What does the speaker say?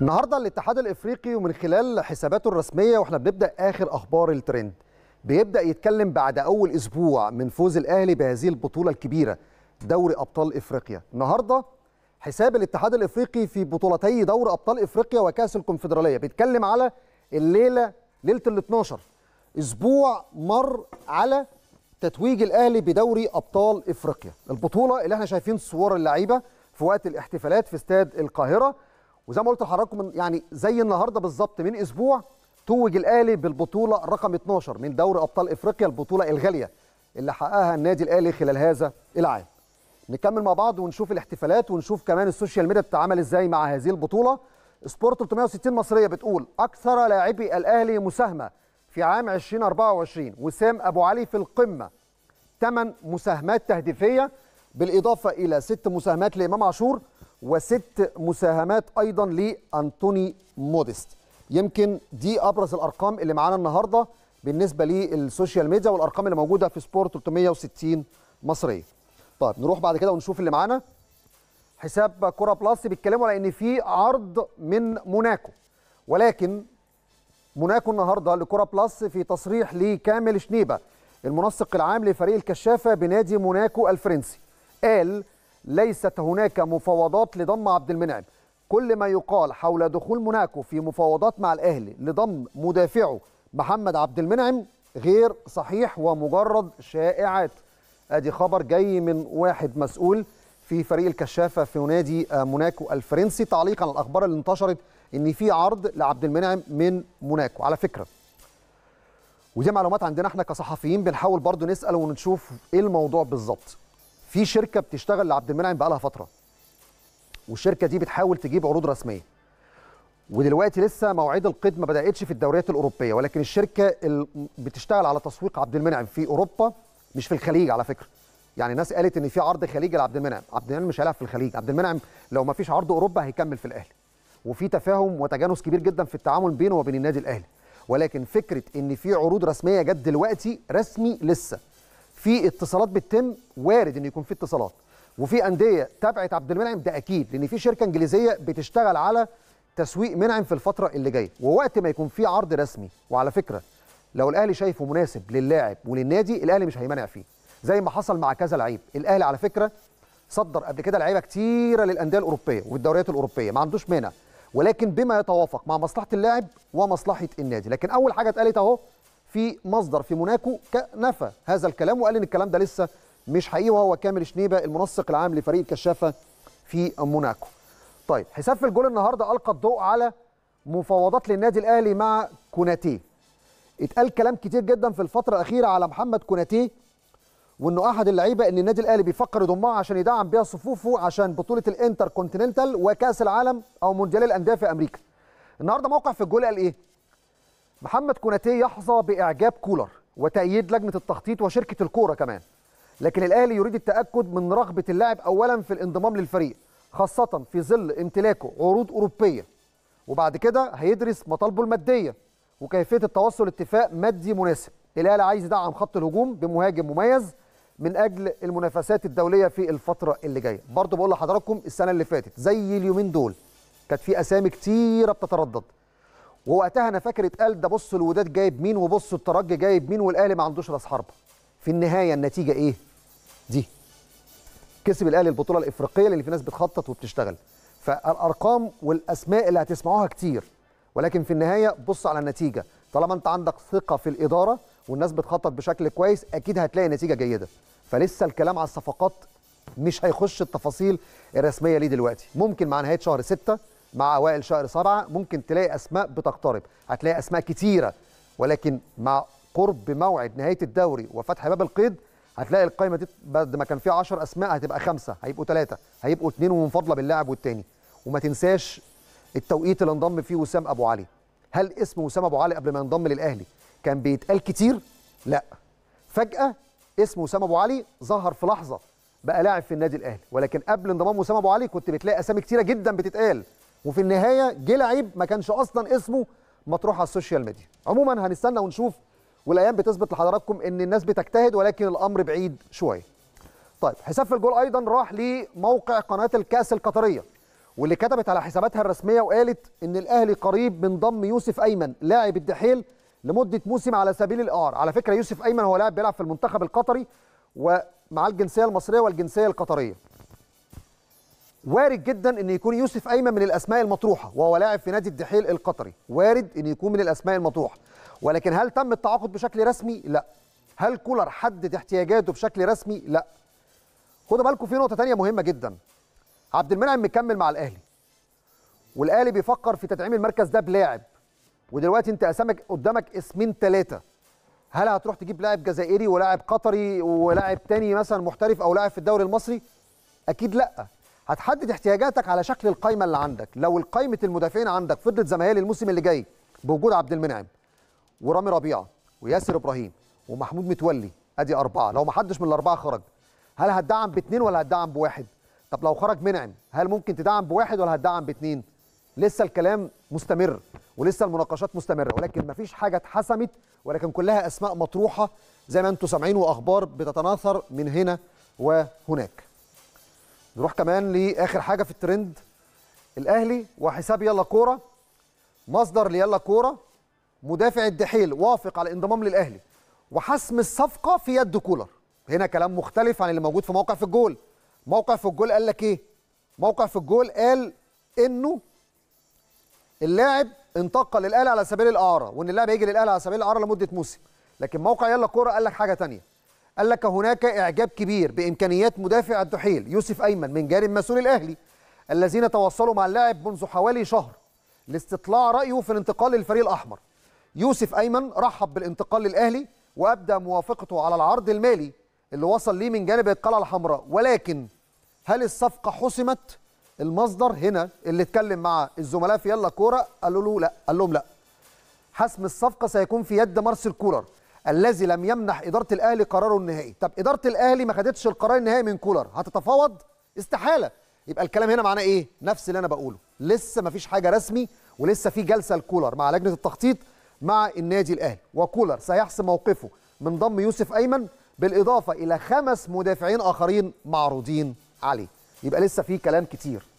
النهارده الاتحاد الافريقي ومن خلال حساباته الرسميه واحنا بنبدا اخر اخبار الترند بيبدا يتكلم بعد اول اسبوع من فوز الاهلي بهذه البطوله الكبيره دوري ابطال افريقيا النهارده حساب الاتحاد الافريقي في بطولتي دوري ابطال افريقيا وكاس الكونفدراليه بيتكلم على الليله ليله ال 12 اسبوع مر على تتويج الاهلي بدوري ابطال افريقيا البطوله اللي احنا شايفين صور اللعيبه في وقت الاحتفالات في استاد القاهره وزي ما قلت لحضراتكم يعني زي النهارده بالظبط من اسبوع توج الاهلي بالبطوله رقم 12 من دوري ابطال افريقيا البطوله الغاليه اللي حققها النادي الاهلي خلال هذا العام. نكمل مع بعض ونشوف الاحتفالات ونشوف كمان السوشيال ميديا بتتعامل ازاي مع هذه البطوله. سبورت 360 مصريه بتقول اكثر لاعبي الاهلي مساهمه في عام 2024 وسام ابو علي في القمه ثمان مساهمات تهديفيه بالاضافه الى ست مساهمات لامام عاشور وست مساهمات ايضا لانتوني موديست يمكن دي ابرز الارقام اللي معانا النهارده بالنسبه للسوشيال ميديا والارقام اللي موجوده في سبورت 360 مصريه طيب نروح بعد كده ونشوف اللي معانا حساب كرة بلس بيتكلموا على ان في عرض من موناكو ولكن موناكو النهارده لكرة بلس في تصريح لكامل شنيبه المنسق العام لفريق الكشافه بنادي موناكو الفرنسي قال ليست هناك مفاوضات لضم عبد المنعم كل ما يقال حول دخول موناكو في مفاوضات مع الاهلي لضم مدافعه محمد عبد المنعم غير صحيح ومجرد شائعات ادي خبر جاي من واحد مسؤول في فريق الكشافه في نادي آه، موناكو الفرنسي تعليقا على الاخبار اللي انتشرت ان في عرض لعبد المنعم من موناكو على فكره ودي معلومات عندنا احنا كصحفيين بنحاول برضو نسال ونشوف ايه الموضوع بالظبط في شركه بتشتغل لعبد المنعم بقالها فتره والشركه دي بتحاول تجيب عروض رسميه ودلوقتي لسه مواعيد القيد ما بداتش في الدوريات الاوروبيه ولكن الشركه بتشتغل على تسويق عبد المنعم في اوروبا مش في الخليج على فكره يعني ناس قالت ان في عرض خليجي لعبد المنعم عبد المنعم مش هيلعب في الخليج عبد المنعم لو ما فيش عرض اوروبا هيكمل في الاهلي وفي تفاهم وتجانس كبير جدا في التعامل بينه وبين النادي الاهلي ولكن فكره ان في عروض رسميه جت دلوقتي رسمي لسه في اتصالات بتتم وارد ان يكون في اتصالات وفي انديه تابعت عبد المنعم ده اكيد لان في شركه انجليزيه بتشتغل على تسويق منعم في الفتره اللي جايه ووقت ما يكون في عرض رسمي وعلى فكره لو الاهلي شايفه مناسب للاعب وللنادي الاهلي مش هيمانع فيه زي ما حصل مع كذا لعيب الاهلي على فكره صدر قبل كده لعيبه كتيره للانديه الاوروبيه والدوريات الاوروبيه ما عندوش مانع ولكن بما يتوافق مع مصلحه اللاعب ومصلحه النادي لكن اول حاجه اتقالت اهو في مصدر في موناكو نفى هذا الكلام وقال ان الكلام ده لسه مش حقيقي وهو كامل شنيبه المنسق العام لفريق الكشافه في موناكو. طيب حساب في الجول النهارده القى الضوء على مفاوضات للنادي الاهلي مع كوناتيه. اتقال كلام كتير جدا في الفتره الاخيره على محمد كوناتيه وانه احد اللعيبه ان النادي الاهلي بيفكر يضمها عشان يدعم بيها صفوفه عشان بطوله الانتر كونتيننتال وكاس العالم او مونديال الانديه في امريكا. النهارده موقع في الجول قال ايه؟ محمد كوناتي يحظى باعجاب كولر وتأييد لجنة التخطيط وشركة الكورة كمان لكن الأهلي يريد التأكد من رغبة اللاعب أولا في الانضمام للفريق خاصة في ظل امتلاكه عروض أوروبية وبعد كده هيدرس مطالبه المادية وكيفية التوصل لاتفاق مادي مناسب الأهلي عايز يدعم خط الهجوم بمهاجم مميز من أجل المنافسات الدولية في الفترة اللي جاية برضه بقول لحضراتكم السنة اللي فاتت زي اليومين دول كانت في أسامي كتيرة بتتردد ووقتها انا فاكر اتقال ده بص الوداد جايب مين وبص الترجي جايب مين والاهلي ما عندوش راس حربه في النهايه النتيجه ايه دي كسب الاهلي البطوله الافريقيه اللي في ناس بتخطط وبتشتغل فالارقام والاسماء اللي هتسمعوها كتير ولكن في النهايه بص على النتيجه طالما انت عندك ثقه في الاداره والناس بتخطط بشكل كويس اكيد هتلاقي نتيجه جيده فلسه الكلام على الصفقات مش هيخش التفاصيل الرسميه ليه دلوقتي ممكن مع نهايه شهر 6 مع اوائل شهر سبعة ممكن تلاقي اسماء بتقترب هتلاقي اسماء كتيره ولكن مع قرب موعد نهايه الدوري وفتح باب القيد هتلاقي القايمه دي بعد ما كان فيها 10 اسماء هتبقى خمسه هيبقوا ثلاثه هيبقوا اثنين ومن فضله باللاعب والتاني وما تنساش التوقيت اللي انضم فيه وسام ابو علي هل اسم وسام ابو علي قبل ما ينضم للاهلي كان بيتقال كتير لا فجاه اسم وسام ابو علي ظهر في لحظه بقى لاعب في النادي الاهلي ولكن قبل انضمام وسام ابو علي كنت بتلاقي اسامي كتيره جدا بتتقال وفي النهايه جه لعيب ما كانش اصلا اسمه مطروح على السوشيال ميديا عموما هنستنى ونشوف والايام بتثبت لحضراتكم ان الناس بتجتهد ولكن الامر بعيد شويه طيب حساب في الجول ايضا راح لموقع قناه الكاس القطريه واللي كتبت على حساباتها الرسميه وقالت ان الاهلي قريب من ضم يوسف ايمن لاعب الدحيل لمده موسم على سبيل الاعار على فكره يوسف ايمن هو لاعب بيلعب في المنتخب القطري ومع الجنسيه المصريه والجنسيه القطريه وارد جدا ان يكون يوسف ايمن من الاسماء المطروحه وهو لاعب في نادي الدحيل القطري وارد ان يكون من الاسماء المطروحه ولكن هل تم التعاقد بشكل رسمي لا هل كولر حدد احتياجاته بشكل رسمي لا خدوا بالكم في نقطه ثانيه مهمه جدا عبد المنعم مكمل مع الاهلي والاهلي بيفكر في تدعيم المركز ده بلاعب ودلوقتي انت اسامك قدامك اسمين ثلاثه هل هتروح تجيب لاعب جزائري ولاعب قطري ولاعب تاني مثلا محترف او لاعب في الدوري المصري اكيد لا هتحدد احتياجاتك على شكل القايمه اللي عندك لو القايمه المدافعين عندك فضلت زي ما اللي جاي بوجود عبد المنعم ورامي ربيعه وياسر ابراهيم ومحمود متولي ادي اربعه لو ما حدش من الاربعه خرج هل هتدعم باثنين ولا هتدعم بواحد طب لو خرج منعم هل ممكن تدعم بواحد ولا هتدعم باثنين لسه الكلام مستمر ولسه المناقشات مستمره ولكن مفيش حاجه اتحسمت ولكن كلها اسماء مطروحه زي ما انتم سامعين واخبار بتتناثر من هنا وهناك نروح كمان لاخر حاجه في الترند الاهلي وحساب يلا كوره مصدر ليلا كوره مدافع الدحيل وافق على الانضمام للاهلي وحسم الصفقه في يد كولر هنا كلام مختلف عن اللي موجود في موقع في الجول موقع في الجول قال لك ايه موقع في الجول قال انه اللاعب انتقل للاهلي على سبيل الاعاره وان اللاعب هيجي للاهلي على سبيل الاعاره لمده موسم لكن موقع يلا كوره قال لك حاجه ثانيه قال لك هناك إعجاب كبير بإمكانيات مدافع الدحيل يوسف أيمن من جانب مسؤول الأهلي الذين تواصلوا مع اللاعب منذ حوالي شهر لاستطلاع رأيه في الانتقال للفريق الأحمر يوسف أيمن رحب بالانتقال للأهلي وأبدى موافقته على العرض المالي اللي وصل ليه من جانب القلعة الحمراء ولكن هل الصفقة حسمت؟ المصدر هنا اللي اتكلم مع الزملاء في يلا كوره قالوا له لا قال لهم لا حسم الصفقه سيكون في يد مارسيل كولر الذي لم يمنح اداره الاهلي قراره النهائي طب اداره الاهلي ما خدتش القرار النهائي من كولر هتتفاوض استحاله يبقى الكلام هنا معناه ايه نفس اللي انا بقوله لسه ما فيش حاجه رسمي ولسه في جلسه لكولر مع لجنه التخطيط مع النادي الاهلي وكولر سيحسم موقفه من ضم يوسف ايمن بالاضافه الى خمس مدافعين اخرين معروضين عليه يبقى لسه في كلام كتير